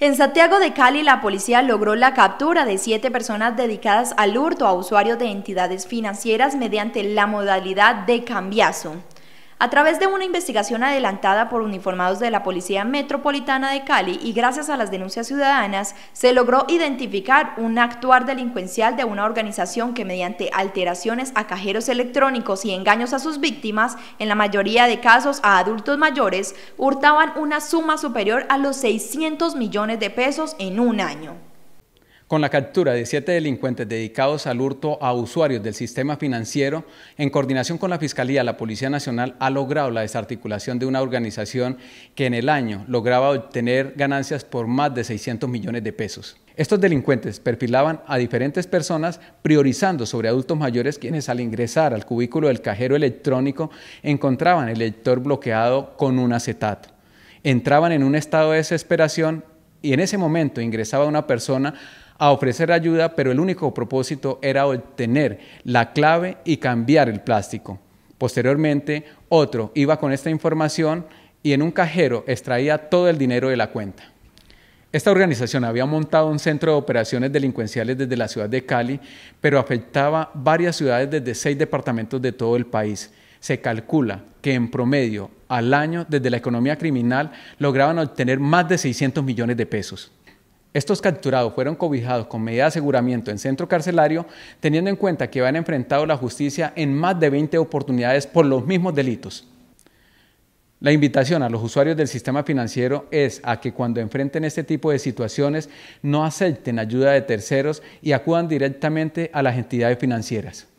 En Santiago de Cali, la policía logró la captura de siete personas dedicadas al hurto a usuarios de entidades financieras mediante la modalidad de cambiazo. A través de una investigación adelantada por uniformados de la Policía Metropolitana de Cali y gracias a las denuncias ciudadanas, se logró identificar un actuar delincuencial de una organización que mediante alteraciones a cajeros electrónicos y engaños a sus víctimas, en la mayoría de casos a adultos mayores, hurtaban una suma superior a los 600 millones de pesos en un año con la captura de siete delincuentes dedicados al hurto a usuarios del sistema financiero, en coordinación con la Fiscalía, la Policía Nacional ha logrado la desarticulación de una organización que en el año lograba obtener ganancias por más de 600 millones de pesos. Estos delincuentes perfilaban a diferentes personas priorizando sobre adultos mayores quienes al ingresar al cubículo del cajero electrónico encontraban el lector bloqueado con un acetato. Entraban en un estado de desesperación y en ese momento ingresaba una persona a ofrecer ayuda, pero el único propósito era obtener la clave y cambiar el plástico. Posteriormente, otro iba con esta información y en un cajero extraía todo el dinero de la cuenta. Esta organización había montado un centro de operaciones delincuenciales desde la ciudad de Cali, pero afectaba varias ciudades desde seis departamentos de todo el país. Se calcula que en promedio al año desde la economía criminal lograban obtener más de 600 millones de pesos. Estos capturados fueron cobijados con medida de aseguramiento en centro carcelario, teniendo en cuenta que habían enfrentado la justicia en más de 20 oportunidades por los mismos delitos. La invitación a los usuarios del sistema financiero es a que cuando enfrenten este tipo de situaciones no acepten ayuda de terceros y acudan directamente a las entidades financieras.